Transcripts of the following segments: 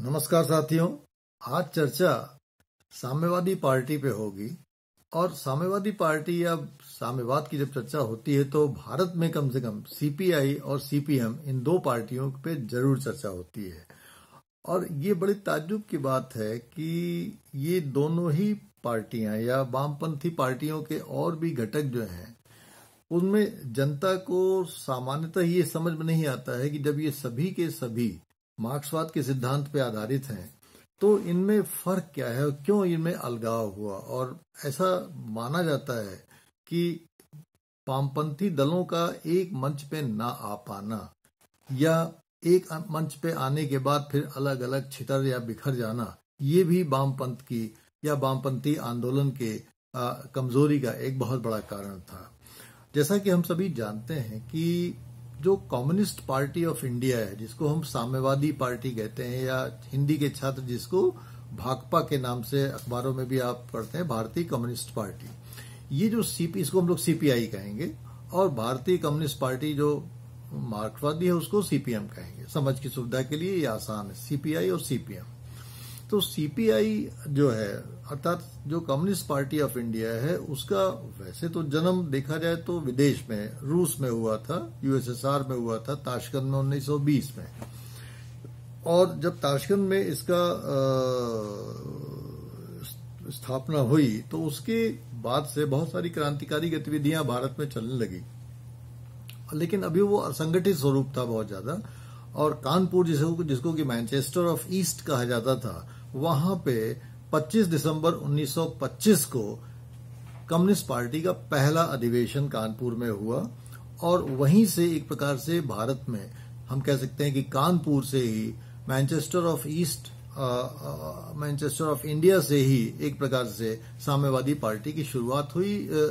नमस्कार साथियों आज चर्चा साम्यवादी पार्टी पे होगी और साम्यवादी पार्टी या साम्यवाद की जब चर्चा होती है तो भारत में कम से कम सीपीआई और सीपीएम इन दो पार्टियों पे जरूर चर्चा होती है और ये बड़ी ताज्जुब की बात है कि ये दोनों ही पार्टियां या वामपंथी पार्टियों के और भी घटक जो हैं उनमें जनता को सामान्यतः ये समझ में नहीं आता है कि जब ये सभी के सभी मार्क्सवाद के सिद्धांत पे आधारित हैं तो इनमें फर्क क्या है और क्यों इनमें अलगाव हुआ और ऐसा माना जाता है कि वामपंथी दलों का एक मंच पे ना आ पाना या एक मंच पे आने के बाद फिर अलग अलग छितर या बिखर जाना ये भी वामपंथ की या वामपंथी आंदोलन के कमजोरी का एक बहुत बड़ा कारण था जैसा कि हम सभी जानते हैं कि जो कम्युनिस्ट पार्टी ऑफ इंडिया है जिसको हम साम्यवादी पार्टी कहते हैं या हिंदी के छात्र जिसको भाकपा के नाम से अखबारों में भी आप पढ़ते हैं भारतीय कम्युनिस्ट पार्टी ये जो सीपी इसको हम लोग सीपीआई कहेंगे और भारतीय कम्युनिस्ट पार्टी जो मार्क्सवादी है उसको सीपीएम कहेंगे समझ की सुविधा के लिए ये आसान है सीपीआई और सीपीएम तो सीपीआई जो है अर्थात जो कम्युनिस्ट पार्टी ऑफ इंडिया है उसका वैसे तो जन्म देखा जाए तो विदेश में रूस में हुआ था यूएसएसआर में हुआ था ताशकंद में 1920 में और जब ताशकंद में इसका स्थापना हुई तो उसके बाद से बहुत सारी क्रांतिकारी गतिविधियां भारत में चलने लगी लेकिन अभी वो असंगठित स्वरूप था बहुत ज्यादा और कानपुर जिसको जिसको कि मैनचेस्टर ऑफ ईस्ट कहा जाता था वहां पे 25 दिसंबर 1925 को कम्युनिस्ट पार्टी का पहला अधिवेशन कानपुर में हुआ और वहीं से एक प्रकार से भारत में हम कह सकते हैं कि कानपुर से ही Manchester of east Manchester of India से ही एक प्रकार से साम्यवादी पार्टी की शुरुआत हुई आ,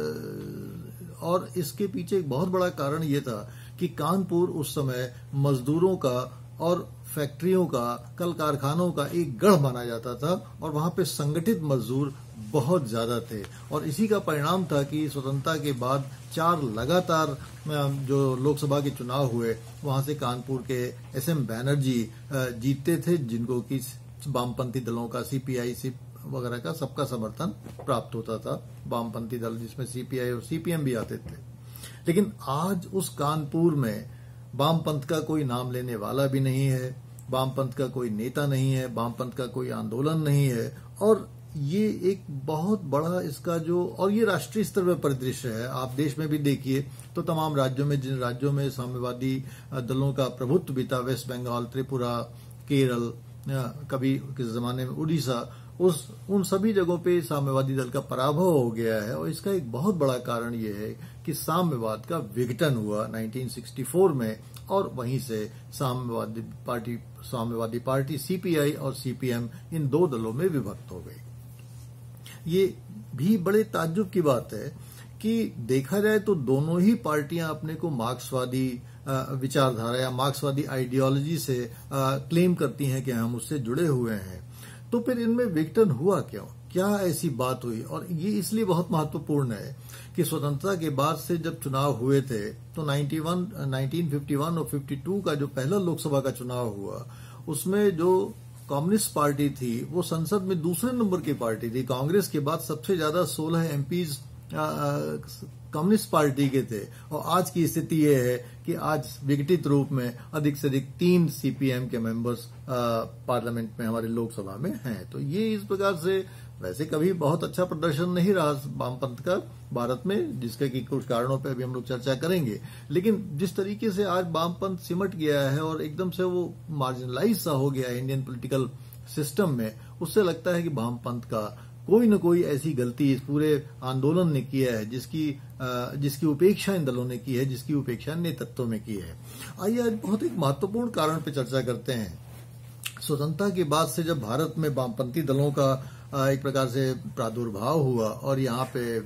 और इसके पीछे एक बहुत बड़ा कारण यह था कि कानपुर उस समय मजदूरों का और फैक्ट्रियों का कल कारखानों का एक गढ़ माना जाता था और वहां पे संगठित मजदूर बहुत ज्यादा थे और इसी का परिणाम था कि स्वतंत्रता के बाद चार लगातार जो लोकसभा के चुनाव हुए वहां से कानपुर के एस एम बैनर्जी जीतते थे जिनको कि वामपंथी दलों का सीपीआई सी वगैरह का सबका समर्थन प्राप्त होता था वामपंथी दल जिसमें सीपीआई और सीपीएम भी आते थे लेकिन आज उस कानपुर में वामपंथ का कोई नाम लेने वाला भी नहीं है वामपंथ का कोई नेता नहीं है वामपंथ का कोई आंदोलन नहीं है और ये एक बहुत बड़ा इसका जो और ये राष्ट्रीय स्तर पर परिदृश्य है आप देश में भी देखिए तो तमाम राज्यों में जिन राज्यों में साम्यवादी दलों का प्रभुत्व भी था वेस्ट बंगाल त्रिपुरा केरल कभी किस जमाने में उड़ीसा उस उन सभी जगहों पे साम्यवादी दल का पराभव हो गया है और इसका एक बहुत बड़ा कारण यह है कि साम्यवाद का विघटन हुआ 1964 में और वहीं से साम्यवादी पार्टी साम्यवादी पार्टी सीपीआई और सीपीएम इन दो दलों में विभक्त हो गई ये भी बड़े ताज्जुब की बात है कि देखा जाए तो दोनों ही पार्टियां अपने को मार्क्सवादी विचारधारा या मार्क्सवादी आइडियोलॉजी से क्लेम करती हैं कि हम उससे जुड़े हुए हैं तो फिर इनमें विघटन हुआ क्यों क्या ऐसी बात हुई और ये इसलिए बहुत महत्वपूर्ण है कि स्वतंत्रता के बाद से जब चुनाव हुए थे तो 91, 1951 और 52 का जो पहला लोकसभा का चुनाव हुआ उसमें जो कम्युनिस्ट पार्टी थी वो संसद में दूसरे नंबर की पार्टी थी कांग्रेस के बाद सबसे ज्यादा 16 एमपीज कम्युनिस्ट पार्टी के थे और आज की स्थिति ये है कि आज विघटित रूप में अधिक से अधिक तीन सीपीएम के मेंबर्स पार्लियामेंट में हमारे लोकसभा में हैं तो ये इस प्रकार से वैसे कभी बहुत अच्छा प्रदर्शन नहीं रहा वामपंथ का भारत में जिसके कि कुछ कारणों पर भी हम लोग चर्चा करेंगे लेकिन जिस तरीके से आज वामपंथ सिमट गया है और एकदम से वो मार्जिनलाइज सा हो गया है इंडियन पोलिटिकल सिस्टम में उससे लगता है कि वामपंथ का कोई न कोई ऐसी गलती इस पूरे आंदोलन ने किया है जिसकी जिसकी उपेक्षा इन दलों ने की है जिसकी उपेक्षा नेतृत्व में की है आइए आज बहुत एक महत्वपूर्ण कारण पर चर्चा करते हैं स्वतंत्रता के बाद से जब भारत में वामपंथी दलों का एक प्रकार से प्रादुर्भाव हुआ और यहाँ पे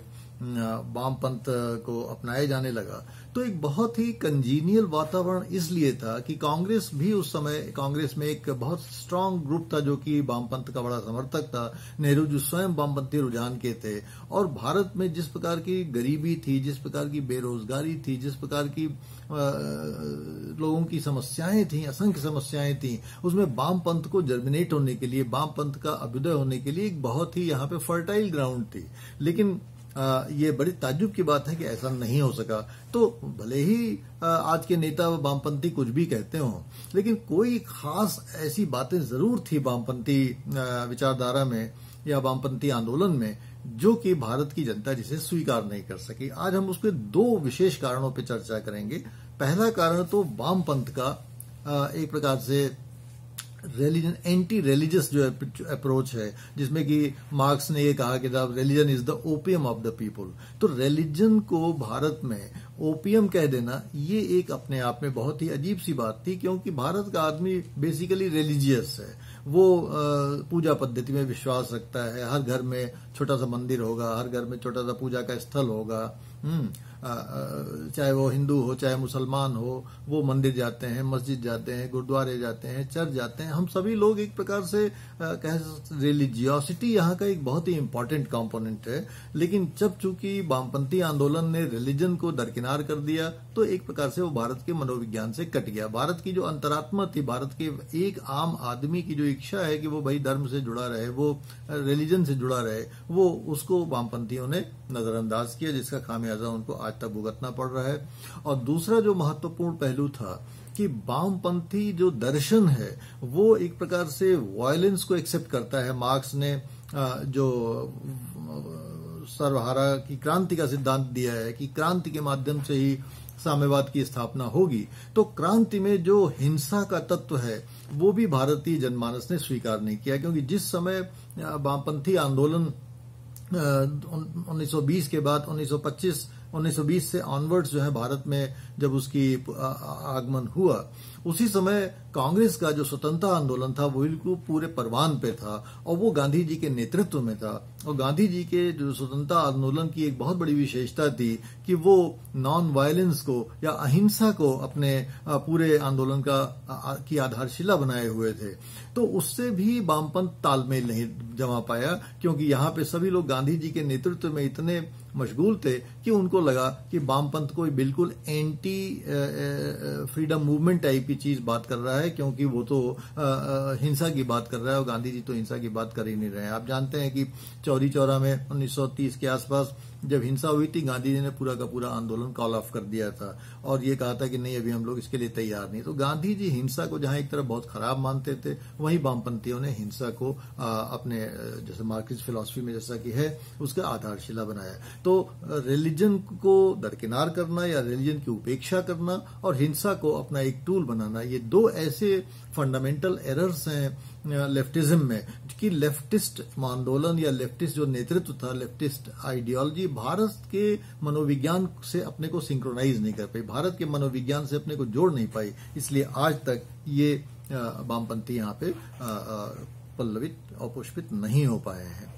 वामपंथ को अपनाए जाने लगा तो एक बहुत ही कंजीनियल वातावरण इसलिए था कि कांग्रेस भी उस समय कांग्रेस में एक बहुत स्ट्रांग ग्रुप था जो कि वामपंथ का बड़ा समर्थक था नेहरू जो स्वयं वामपंथी रुझान के थे और भारत में जिस प्रकार की गरीबी थी जिस प्रकार की बेरोजगारी थी जिस प्रकार की लोगों की समस्याएं थी असंख्य समस्याएं थी उसमें वामपंथ को जर्मिनेट होने के लिए वामपंथ का अभ्युदय होने के लिए एक बहुत ही यहाँ पे फर्टाइल ग्राउंड थी लेकिन ये बड़ी ताजुब की बात है कि ऐसा नहीं हो सका तो भले ही आज के नेता वामपंथी कुछ भी कहते हों लेकिन कोई खास ऐसी बातें जरूर थी वामपंथी विचारधारा में या वामपंथी आंदोलन में जो कि भारत की जनता जिसे स्वीकार नहीं कर सकी आज हम उसके दो विशेष कारणों पर चर्चा करेंगे पहला कारण तो वामपंथ का एक प्रकार से रिलीजन एंटी रिलीजियस जो अप्रोच है जिसमें कि मार्क्स ने ये कहा कि religion is the opium of the people तो रिलीजन को भारत में ओपीएम कह देना ये एक अपने आप में बहुत ही अजीब सी बात थी क्योंकि भारत का आदमी बेसिकली रिलीजियस है वो पूजा पद्धति में विश्वास रखता है हर घर में छोटा सा मंदिर होगा हर घर में छोटा सा पूजा का स्थल होगा हम्म चाहे वो हिंदू हो चाहे मुसलमान हो वो मंदिर जाते हैं मस्जिद जाते हैं गुरुद्वारे जाते हैं चर्च जाते हैं हम सभी लोग एक प्रकार से कह रिलीजियोसिटी यहाँ का एक बहुत ही इम्पोर्टेंट कॉम्पोनेंट है लेकिन जब चूंकि वामपंथी आंदोलन ने रिलीजन को दरकिनार कर दिया तो एक प्रकार से वो भारत के मनोविज्ञान से कट गया भारत की जो अंतरात्मा थी भारत के एक आम आदमी की जो इच्छा है कि वो भाई धर्म से जुड़ा रहे वो रिलीजन से जुड़ा रहे वो उसको वामपंथियों ने नजरअंदाज किया जिसका खामियाजा उनको आज तक भुगतना पड़ रहा है और दूसरा जो महत्वपूर्ण पहलू था कि वामपंथी जो दर्शन है वो एक प्रकार से वायलेंस को एक्सेप्ट करता है मार्क्स ने जो सर्वहारा की क्रांति का सिद्धांत दिया है कि क्रांति के माध्यम से ही साम्यवाद की स्थापना होगी तो क्रांति में जो हिंसा का तत्व है वो भी भारतीय जनमानस ने स्वीकार नहीं किया क्योंकि जिस समय वामपंथी आंदोलन 1920 के बाद 1925 1920 से ऑनवर्ड्स जो है भारत में जब उसकी आगमन हुआ उसी समय कांग्रेस का जो स्वतंत्रता आंदोलन था वो बिल्कुल पूरे परवान पे था और वो गांधी जी के नेतृत्व में था और गांधी जी के जो स्वतंत्रता आंदोलन की एक बहुत बड़ी विशेषता थी कि वो नॉन वायलेंस को या अहिंसा को अपने पूरे आंदोलन का की आधारशिला बनाए हुए थे तो उससे भी वामपंथ तालमेल नहीं जमा पाया क्योंकि यहाँ पे सभी लोग गांधी जी के नेतृत्व में इतने मशगूल थे कि उनको लगा कि वामपंथ कोई बिल्कुल एंटी फ्रीडम मूवमेंट टाइप की चीज बात कर रहा है है क्योंकि वो तो आ, हिंसा की बात कर रहा है और गांधी जी तो हिंसा की बात कर ही नहीं रहे आप जानते हैं कि चौरी चौरा में 1930 के आसपास जब हिंसा हुई थी गांधी जी ने पूरा का पूरा आंदोलन कॉल ऑफ कर दिया था और ये कहा था कि नहीं अभी हम लोग इसके लिए तैयार नहीं तो गांधी जी हिंसा को जहां एक तरफ बहुत खराब मानते थे वहीं वामपंथियों ने हिंसा को अपने जैसे मार्क्सिस्ट फिलोसफी में जैसा कि है उसका आधारशिला बनाया तो रिलीजन को दरकिनार करना या रिलीजन की उपेक्षा करना और हिंसा को अपना एक टूल बनाना ये दो ऐसे फंडामेंटल एरर्स हैं लेफ्टिज्म में कि लेफ्टिस्ट आंदोलन या लेफ्टिस्ट जो नेतृत्व था लेफ्टिस्ट आइडियोलॉजी भारत के मनोविज्ञान से अपने को सिंक्रोनाइज नहीं कर पाई भारत के मनोविज्ञान से अपने को जोड़ नहीं पाई इसलिए आज तक ये वामपंथी यहाँ पे पल्लवित और पुष्पित नहीं हो पाए हैं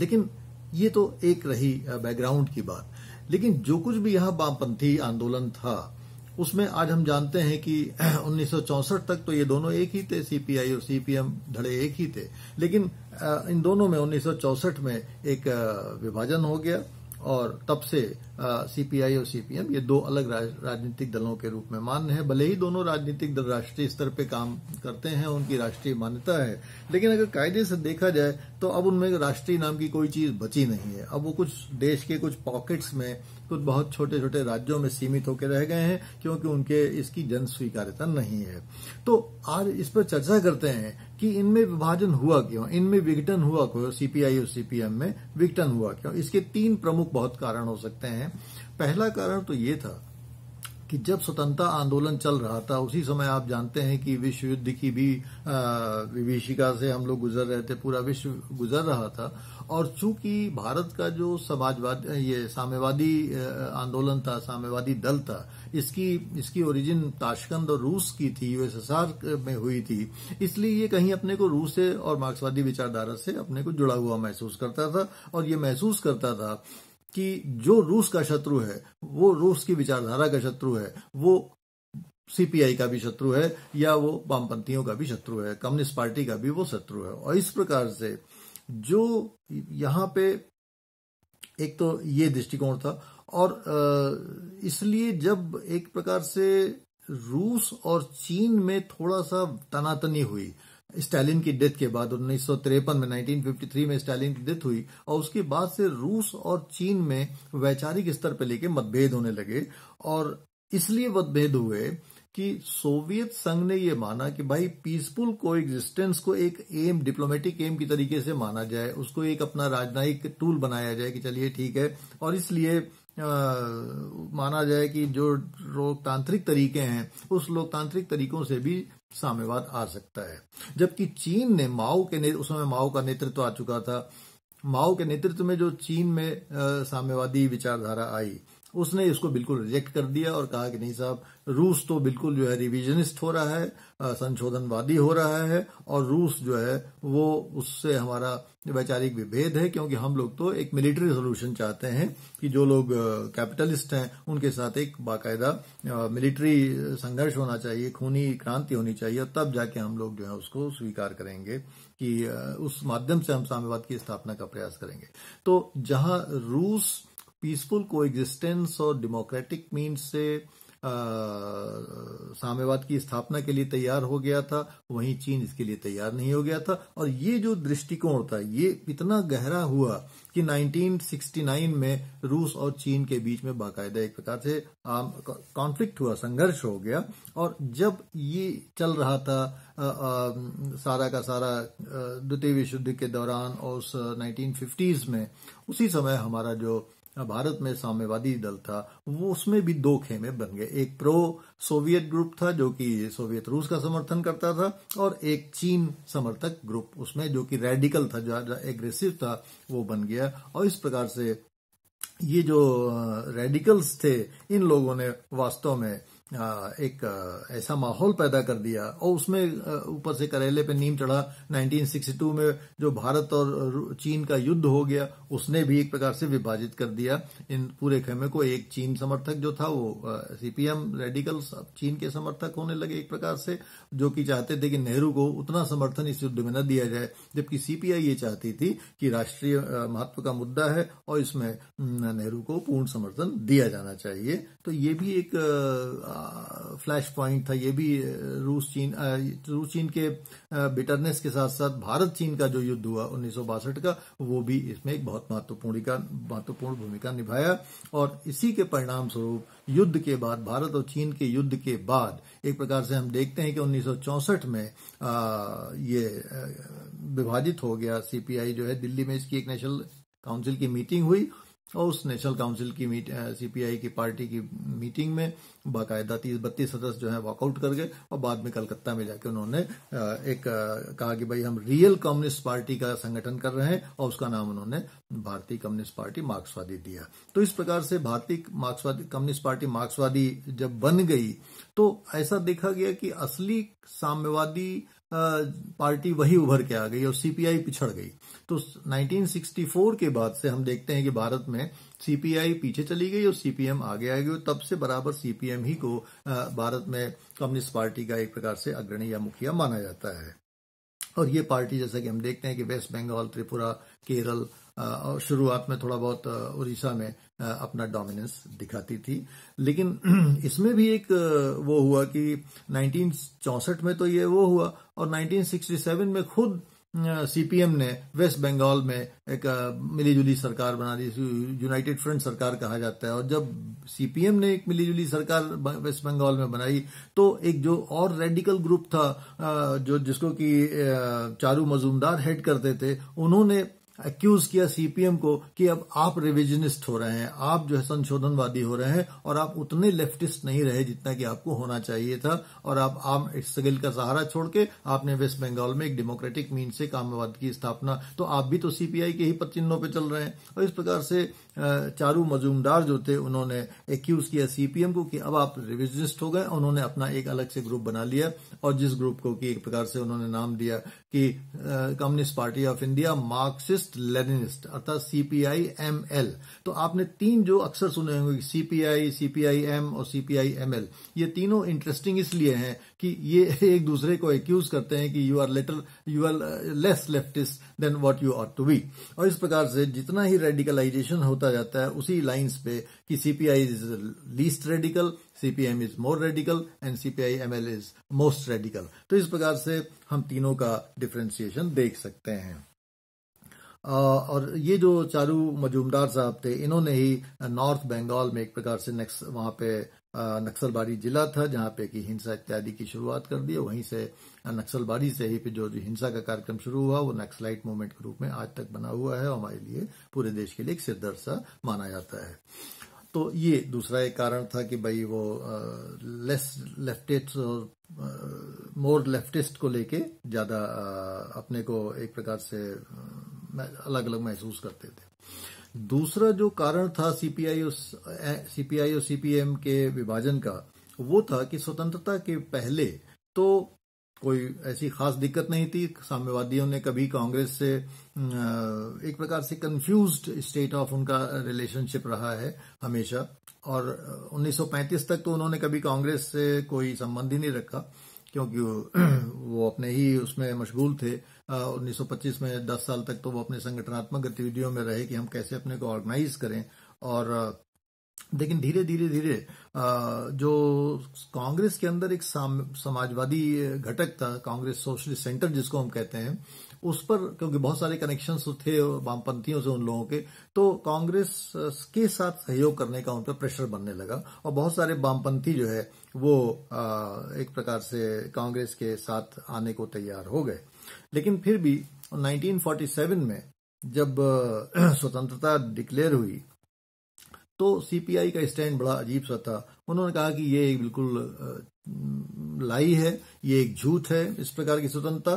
लेकिन ये तो एक रही बैकग्राउंड की बात लेकिन जो कुछ भी यहां वामपंथी आंदोलन था उसमें आज हम जानते हैं कि 1964 तक तो ये दोनों एक ही थे सीपीआई और सीपीएम धड़े एक ही थे लेकिन इन दोनों में 1964 में एक विभाजन हो गया और तब से सीपीआई और सीपीएम ये दो अलग राज, राजनीतिक दलों के रूप में मान्य है भले ही दोनों राजनीतिक दल राष्ट्रीय स्तर पे काम करते हैं उनकी राष्ट्रीय मान्यता है लेकिन अगर कायदे से देखा जाए तो अब उनमें राष्ट्रीय नाम की कोई चीज बची नहीं है अब वो कुछ देश के कुछ पॉकेट्स में कुछ बहुत छोटे छोटे राज्यों में सीमित होकर रह गए हैं क्योंकि उनके इसकी जन स्वीकार्यता नहीं है तो आज इस पर चर्चा करते हैं कि इनमें विभाजन हुआ क्यों इनमें विघटन हुआ क्यों सीपीआई और सीपीएम में विघटन हुआ क्यों इसके तीन प्रमुख बहुत कारण हो सकते हैं पहला कारण तो ये था कि जब स्वतंत्रता आंदोलन चल रहा था उसी समय आप जानते हैं कि विश्व युद्ध की भी विभीषिका से हम लोग गुजर रहे थे पूरा विश्व गुजर रहा था और चूंकि भारत का जो समाजवाद ये साम्यवादी आंदोलन था साम्यवादी दल था इसकी इसकी ओरिजिन ताशकंद और रूस की थी यूएसएसआर में हुई थी इसलिए ये कहीं अपने को रूस से और मार्क्सवादी विचारधारा से अपने को जुड़ा हुआ महसूस करता था और ये महसूस करता था कि जो रूस का शत्रु है वो रूस की विचारधारा का शत्रु है वो सीपीआई का भी शत्रु है या वो वामपंथियों का भी शत्रु है कम्युनिस्ट पार्टी का भी वो शत्रु है और इस प्रकार से जो यहाँ पे एक तो ये दृष्टिकोण था और इसलिए जब एक प्रकार से रूस और चीन में थोड़ा सा तनातनी हुई स्टालिन की डेथ के बाद उन्नीस में 1953 में स्टालिन की डेथ हुई और उसके बाद से रूस और चीन में वैचारिक स्तर पर लेके मतभेद होने लगे और इसलिए मतभेद हुए कि सोवियत संघ ने यह माना कि भाई पीसफुल को एग्जिस्टेंस को एक एम डिप्लोमेटिक एम की तरीके से माना जाए उसको एक अपना राजनयिक टूल बनाया जाए कि चलिए ठीक है और इसलिए आ, माना जाए कि जो लोकतांत्रिक तरीके हैं उस लोकतांत्रिक तरीकों से भी साम्यवाद आ सकता है जबकि चीन ने माओ के उस समय माओ का नेतृत्व आ चुका था माओ के नेतृत्व में जो चीन में साम्यवादी विचारधारा आई उसने इसको बिल्कुल रिजेक्ट कर दिया और कहा कि नहीं साहब रूस तो बिल्कुल जो है रिविजनिस्ट हो रहा है संशोधनवादी हो रहा है और रूस जो है वो उससे हमारा वैचारिक विभेद है क्योंकि हम लोग तो एक मिलिट्री सोल्यूशन चाहते हैं कि जो लोग कैपिटलिस्ट हैं उनके साथ एक बाकायदा मिलिट्री संघर्ष होना चाहिए खूनी क्रांति होनी चाहिए तब जाके हम लोग जो है उसको स्वीकार करेंगे कि उस माध्यम से हम साम्यवाद की स्थापना का प्रयास करेंगे तो जहां रूस पीसफुल को एग्जिस्टेंस और डेमोक्रेटिक मीन्स से साम्यवाद की स्थापना के लिए तैयार हो गया था वहीं चीन इसके लिए तैयार नहीं हो गया था और ये जो दृष्टिकोण था ये इतना गहरा हुआ कि 1969 में रूस और चीन के बीच में बाकायदा एक प्रकार से कॉन्फ्लिक्ट हुआ संघर्ष हो गया और जब ये चल रहा था आ, आ, सारा का सारा द्वितीय विश्व युद्ध के दौरान और उस नाइनटीन में उसी समय हमारा जो भारत में साम्यवादी दल था वो उसमें भी दो खेमे बन गए एक प्रो सोवियत ग्रुप था जो कि सोवियत रूस का समर्थन करता था और एक चीन समर्थक ग्रुप उसमें जो कि रेडिकल था जो एग्रेसिव था वो बन गया और इस प्रकार से ये जो रेडिकल्स थे इन लोगों ने वास्तव में एक ऐसा माहौल पैदा कर दिया और उसमें ऊपर से करेले पे नीम चढ़ा 1962 में जो भारत और चीन का युद्ध हो गया उसने भी एक प्रकार से विभाजित कर दिया इन पूरे खेमे को एक चीन समर्थक जो था वो सीपीएम रेडिकल चीन के समर्थक होने लगे एक प्रकार से जो कि चाहते थे कि नेहरू को उतना समर्थन इस युद्ध में न दिया जाए जबकि सीपीआई ये चाहती थी कि राष्ट्रीय महत्व का मुद्दा है और इसमें नेहरू को पूर्ण समर्थन दिया जाना चाहिए तो ये भी एक फ्लैश पॉइंट था ये भी रूस चीन रूस चीन के बिटरनेस के साथ साथ भारत चीन का जो युद्ध हुआ उन्नीस का वो भी इसमें एक बहुत महत्वपूर्ण महत्वपूर्ण भूमिका निभाया और इसी के परिणाम स्वरूप युद्ध के बाद भारत और चीन के युद्ध के बाद एक प्रकार से हम देखते हैं कि उन्नीस में आ, ये विभाजित हो गया सीपीआई जो है दिल्ली में इसकी एक नेशनल काउंसिल की मीटिंग हुई और उस नेशनल काउंसिल की मीट सीपीआई की पार्टी की मीटिंग में बाकायदा तीस बत्तीस सदस्य जो है वॉकआउट कर गए और बाद में कलकत्ता में जाकर उन्होंने एक कहा कि भाई हम रियल कम्युनिस्ट पार्टी का संगठन कर रहे हैं और उसका नाम उन्होंने भारतीय कम्युनिस्ट पार्टी मार्क्सवादी दिया तो इस प्रकार से भारतीय मार्क्सवादी कम्युनिस्ट पार्टी मार्क्सवादी जब बन गई तो ऐसा देखा गया कि असली साम्यवादी पार्टी वही उभर के आ गई और सीपीआई पिछड़ गई तो 1964 के बाद से हम देखते हैं कि भारत में सीपीआई पीछे चली गई और सीपीएम आगे आ गई और तब से बराबर सीपीएम ही को भारत में कम्युनिस्ट पार्टी का एक प्रकार से अग्रणी या मुखिया माना जाता है और ये पार्टी जैसा कि हम देखते हैं कि वेस्ट बंगाल त्रिपुरा केरल और शुरुआत में थोड़ा बहुत उड़ीसा में अपना डोमिनेंस दिखाती थी लेकिन इसमें भी एक वो हुआ कि 1964 में तो ये वो हुआ और 1967 में खुद सीपीएम ने वेस्ट बंगाल में एक मिलीजुली सरकार बना दी यूनाइटेड फ्रंट सरकार कहा जाता है और जब सीपीएम ने एक मिलीजुली सरकार वेस्ट बंगाल में बनाई तो एक जो और रेडिकल ग्रुप था जो जिसको कि चारू मजूमदार हेड करते थे उन्होंने एक्यूज किया सीपीएम को कि अब आप रिविजनिस्ट हो रहे हैं आप जो है संशोधनवादी हो रहे हैं और आप उतने लेफ्टिस्ट नहीं रहे जितना कि आपको होना चाहिए था और आप आम स्ट्रगल का सहारा छोड़ के आपने वेस्ट बंगाल में एक डेमोक्रेटिक मीन से कामवाद की स्थापना तो आप भी तो सीपीआई के ही चिन्हों पर चल रहे हैं और इस प्रकार से चारू मजूमदार जो थे उन्होंने एक्यूज किया सीपीएम को कि अब आप रिविजनिस्ट हो गए उन्होंने अपना एक अलग से ग्रुप बना लिया और जिस ग्रुप को कि एक प्रकार से उन्होंने नाम दिया कि communist party of India Marxist Marxist Leninist अर्थात सीपीआई एम एल तो आपने तीन जो अक्सर सुने होंगे सीपीआई सीपीआई एम और सीपीआई एम एल ये तीनों इंटरेस्टिंग इसलिए हैं कि ये एक दूसरे को एक्यूज करते हैं कि you are later you are less leftist than what you are to be और इस प्रकार से जितना ही रेडिकलाइजेशन होता जाता है उसी लाइन्स पे कि CPI is least radical CPM is more radical and CPI M L is most radical तो इस प्रकार से हम तीनों का डिफ्रेंसिएशन देख सकते हैं और ये जो चारू मजूमदार साहब थे इन्होंने ही नॉर्थ बंगाल में एक प्रकार से नक्स वहां पे नक्सलबाड़ी जिला था जहां पे कि हिंसा इत्यादि की शुरुआत कर दी वहीं से नक्सलबाड़ी से ही फिर जो हिंसा का कार्यक्रम शुरू हुआ वो नक्सलाइट मूवमेंट के रूप में आज तक बना हुआ है और हमारे लिए पूरे देश के लिए एक सिरदर्द सा माना जाता है तो ये दूसरा एक कारण था कि भाई वो लेस लेफ्टेस्ट और मोर लेफ्टिस्ट को लेके ज्यादा अपने को एक प्रकार से अलग अलग महसूस करते थे दूसरा जो कारण था सीपीआई और सीपीआई और सीपीएम के विभाजन का वो था कि स्वतंत्रता के पहले तो कोई ऐसी खास दिक्कत नहीं थी साम्यवादियों ने कभी कांग्रेस से एक प्रकार से कंफ्यूज्ड स्टेट ऑफ उनका रिलेशनशिप रहा है हमेशा और 1935 तक तो उन्होंने कभी कांग्रेस से कोई संबंध ही नहीं रखा क्योंकि वो अपने ही उसमें मशगूल थे 1925 में 10 साल तक तो वो अपने संगठनात्मक गतिविधियों में रहे कि हम कैसे अपने को ऑर्गेनाइज करें और लेकिन धीरे धीरे धीरे जो कांग्रेस के अंदर एक समाजवादी घटक था कांग्रेस सोशलिस्ट सेंटर जिसको हम कहते हैं उस पर क्योंकि बहुत सारे कनेक्शन तो थे वामपंथियों से उन लोगों के तो कांग्रेस के साथ सहयोग करने का उन पर प्रेशर बनने लगा और बहुत सारे वामपंथी जो है वो एक प्रकार से कांग्रेस के साथ आने को तैयार हो गए लेकिन फिर भी 1947 में जब स्वतंत्रता डिक्लेयर हुई तो सीपीआई का स्टैंड बड़ा अजीब सा था उन्होंने कहा कि ये बिल्कुल लाई है ये एक झूठ है इस प्रकार की स्वतंत्रता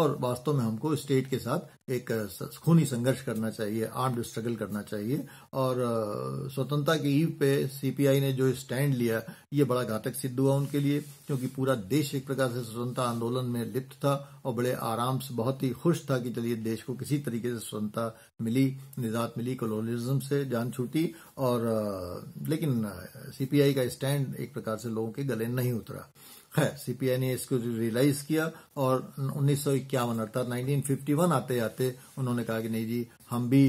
और वास्तव में हमको स्टेट के साथ एक खूनी संघर्ष करना चाहिए आर्म्ड स्ट्रगल करना चाहिए और स्वतंत्रता की ईव पे सीपीआई ने जो स्टैंड लिया ये बड़ा घातक सिद्ध हुआ उनके लिए क्योंकि पूरा देश एक प्रकार से स्वतंत्रता आंदोलन में लिप्त था और बड़े आराम से बहुत ही खुश था कि चलिए देश को किसी तरीके से स्वतंत्रता मिली निजात मिली कॉलोनिज्म से जान छूटी और लेकिन सीपीआई का स्टैंड एक प्रकार से लोगों के गले नहीं उतरा खैर सीपीआई ने इसको रियलाइज किया और उन्नीस सौ अर्थात 1951 आते आते उन्होंने कहा कि नहीं जी हम भी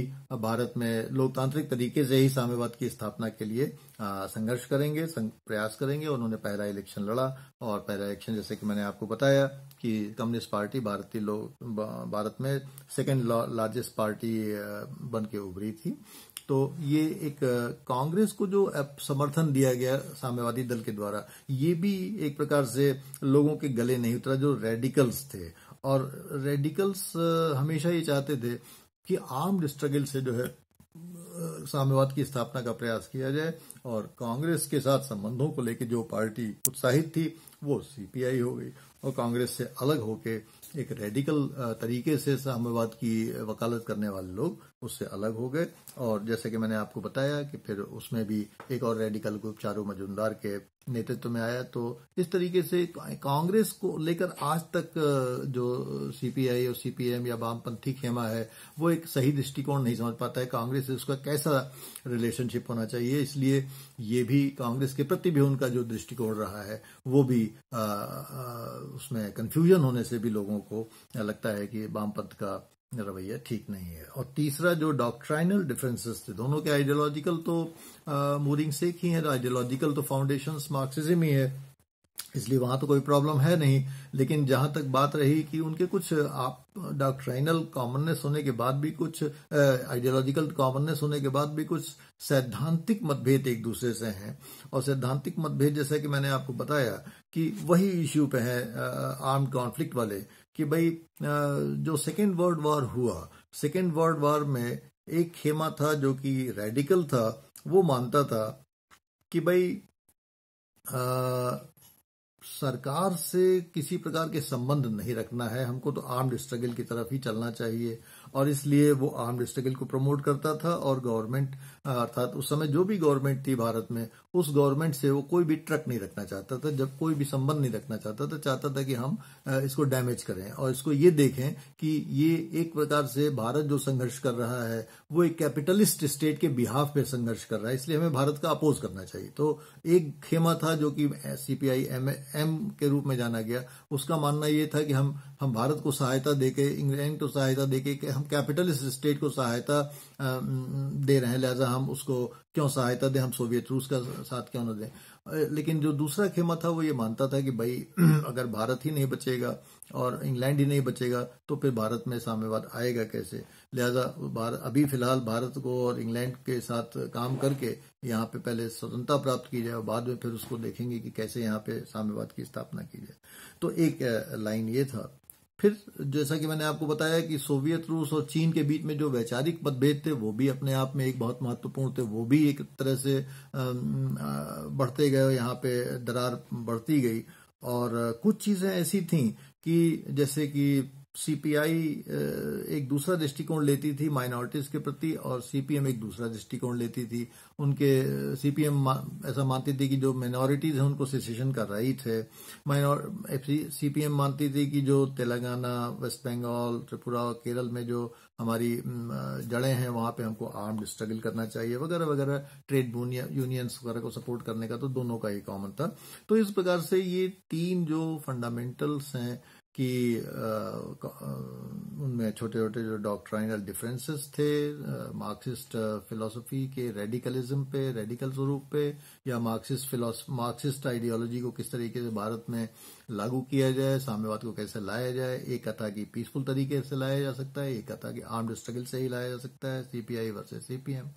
भारत में लोकतांत्रिक तरीके से ही साम्यवाद की स्थापना के लिए संघर्ष करेंगे संग, प्रयास करेंगे उन्होंने पहला इलेक्शन लड़ा और पहला इलेक्शन जैसे कि मैंने आपको बताया कि कम्युनिस्ट पार्टी भारतीय लोग भारत में सेकेंड लार्जेस्ट पार्टी बन के उभरी थी तो ये एक कांग्रेस को जो समर्थन दिया गया साम्यवादी दल के द्वारा ये भी एक प्रकार से लोगों के गले नहीं उतरा जो रेडिकल्स थे और रेडिकल्स हमेशा ये चाहते थे कि आम स्ट्रगल से जो है साम्यवाद की स्थापना का प्रयास किया जाए और कांग्रेस के साथ संबंधों को लेकर जो पार्टी उत्साहित थी वो सीपीआई हो गई और कांग्रेस से अलग होके एक रेडिकल तरीके से साम्यवाद की वकालत करने वाले लोग उससे अलग हो गए और जैसे कि मैंने आपको बताया कि फिर उसमें भी एक और रेडिकल ग्रुप चारू मजुमदार के नेतृत्व में आया तो इस तरीके से कांग्रेस को लेकर आज तक जो सीपीआई और सीपीएम या वामपंथी खेमा है वो एक सही दृष्टिकोण नहीं समझ पाता है कांग्रेस से उसका कैसा रिलेशनशिप होना चाहिए इसलिए ये भी कांग्रेस के प्रति भी उनका जो दृष्टिकोण रहा है वो भी आ, आ, उसमें कंफ्यूजन होने से भी लोगों को लगता है कि वामपंथ का रवैया ठीक नहीं है और तीसरा जो डॉक्ट्राइनल डिफरेंसेस थे दोनों के आइडियोलॉजिकल तो मूरिंग से ही है आइडियोलॉजिकल तो फाउंडेशन मार्क्सिज्म ही है इसलिए वहां तो कोई प्रॉब्लम है नहीं लेकिन जहां तक बात रही कि उनके कुछ आप डॉक्ट्राइनल कॉमननेस होने के बाद भी कुछ आइडियोलॉजिकल कॉमननेस होने के बाद भी कुछ सैद्धांतिक मतभेद एक दूसरे से हैं और सैद्धांतिक मतभेद जैसा कि मैंने आपको बताया कि वही इश्यू पे है आर्म्ड कॉन्फ्लिक्ट वाले कि भाई जो सेकेंड वर्ल्ड वॉर हुआ सेकेंड वर्ल्ड वॉर में एक खेमा था जो कि रेडिकल था वो मानता था कि भाई आ, सरकार से किसी प्रकार के संबंध नहीं रखना है हमको तो आर्म्ड स्ट्रगल की तरफ ही चलना चाहिए और इसलिए वो आर्म स्ट्रगल को प्रमोट करता था और गवर्नमेंट अर्थात उस समय जो भी गवर्नमेंट थी भारत में उस गवर्नमेंट से वो कोई भी ट्रक नहीं रखना चाहता था जब कोई भी संबंध नहीं रखना चाहता था चाहता था कि हम इसको डैमेज करें और इसको ये देखें कि ये एक प्रकार से भारत जो संघर्ष कर रहा है वो एक कैपिटलिस्ट स्टेट के बिहाफ पे संघर्ष कर रहा है इसलिए हमें भारत का अपोज करना चाहिए तो एक खेमा था जो कि सीपीआई एम के रूप में जाना गया उसका मानना यह था कि हम हम भारत को सहायता देके इंग्लैंड को सहायता देके कि हम कैपिटलिस्ट स्टेट को सहायता दे रहे हैं लिहाजा हम उसको क्यों सहायता दें हम सोवियत रूस का साथ क्यों ना दें लेकिन जो दूसरा खेमा था वो ये मानता था कि भाई अगर भारत ही नहीं बचेगा और इंग्लैंड ही नहीं बचेगा तो फिर भारत में साम्यवाद आएगा कैसे लिहाजा भारत अभी फिलहाल भारत को और इंग्लैंड के साथ काम करके यहाँ पे पहले स्वतंत्रता प्राप्त की जाए और बाद में फिर उसको देखेंगे कि कैसे यहाँ पे साम्यवाद की स्थापना की जाए तो एक लाइन ये था फिर जैसा कि मैंने आपको बताया कि सोवियत रूस और चीन के बीच में जो वैचारिक मतभेद थे वो भी अपने आप में एक बहुत महत्वपूर्ण थे वो भी एक तरह से बढ़ते गए यहाँ पे दरार बढ़ती गई और कुछ चीजें ऐसी थीं कि जैसे कि सीपीआई एक दूसरा दृष्टिकोण लेती थी माइनॉरिटीज के प्रति और सीपीएम एक दूसरा दृष्टिकोण लेती थी उनके सीपीएम ऐसा मानती थी कि जो माइनॉरिटीज हैं उनको सिसेशन का राइट है सीपीएम मानती थी कि जो तेलंगाना वेस्ट बंगाल त्रिपुरा केरल में जो हमारी जड़ें हैं वहां पे हमको आर्म स्ट्रगल करना चाहिए वगैरह वगैरह ट्रेड यूनियंस वगैरह को सपोर्ट करने का तो दोनों का ही कॉमन था तो इस प्रकार से ये तीन जो फंडामेंटल्स हैं कि उनमें छोटे छोटे जो डॉक्ट्राइनल डिफरेंसेस थे मार्क्सिस्ट फिलोसफी के रेडिकलिज्म पे रेडिकल स्वरूप पे या मार्क्सिस्ट मार्क्सिस्ट आइडियोलॉजी को किस तरीके से भारत में लागू किया जाए साम्यवाद को कैसे लाया जाए एक कथा की पीसफुल तरीके से लाया जा सकता है एक कथा की आर्म्ड स्ट्रगल से ही लाया जा सकता है सीपीआई वर्सेज सीपीएम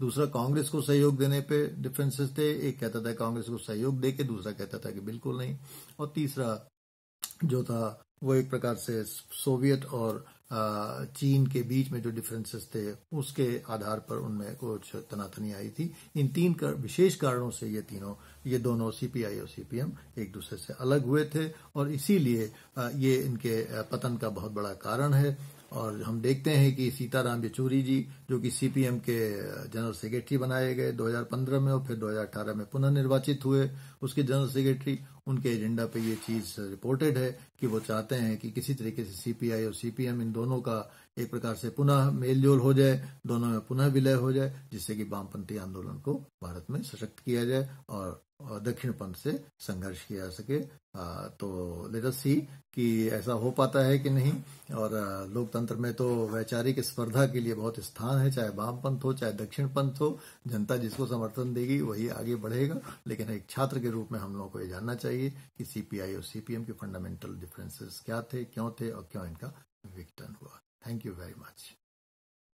दूसरा कांग्रेस को सहयोग देने पे डिफरेंसेस थे एक कहता था कांग्रेस को सहयोग दे के दूसरा कहता था कि बिल्कुल नहीं और तीसरा जो था वो एक प्रकार से सोवियत और चीन के बीच में जो डिफरेंसेस थे उसके आधार पर उनमें कुछ तनातनी आई थी इन तीन कर, विशेष कारणों से ये तीनों ये दोनों सीपीआई और सीपीएम एक दूसरे से अलग हुए थे और इसीलिए ये इनके पतन का बहुत बड़ा कारण है और हम देखते हैं कि सीताराम येचूरी जी जो कि सीपीएम के जनरल सेक्रेटरी बनाए गए 2015 में और फिर 2018 में पुनः निर्वाचित हुए उसके जनरल सेक्रेटरी उनके एजेंडा पे ये चीज रिपोर्टेड है कि वो चाहते हैं कि किसी तरीके से सीपीआई और सीपीएम इन दोनों का एक प्रकार से पुनः मेलजोल हो जाए दोनों में पुनः विलय हो जाए जिससे कि वामपंथी आंदोलन को भारत में सशक्त किया जाए और दक्षिण पंथ से संघर्ष किया जा सके तो लेट सी कि ऐसा हो पाता है कि नहीं और लोकतंत्र में तो वैचारिक स्पर्धा के लिए बहुत स्थान है चाहे वामपंथ हो चाहे दक्षिण पंथ हो जनता जिसको समर्थन देगी वही आगे बढ़ेगा लेकिन एक छात्र के रूप में हम लोगों को ये जानना चाहिए कि सीपीआई और सीपीएम के फंडामेंटल डिफरेंसेस क्या थे क्यों थे और क्यों इनका विघटन हुआ थैंक यू वेरी मच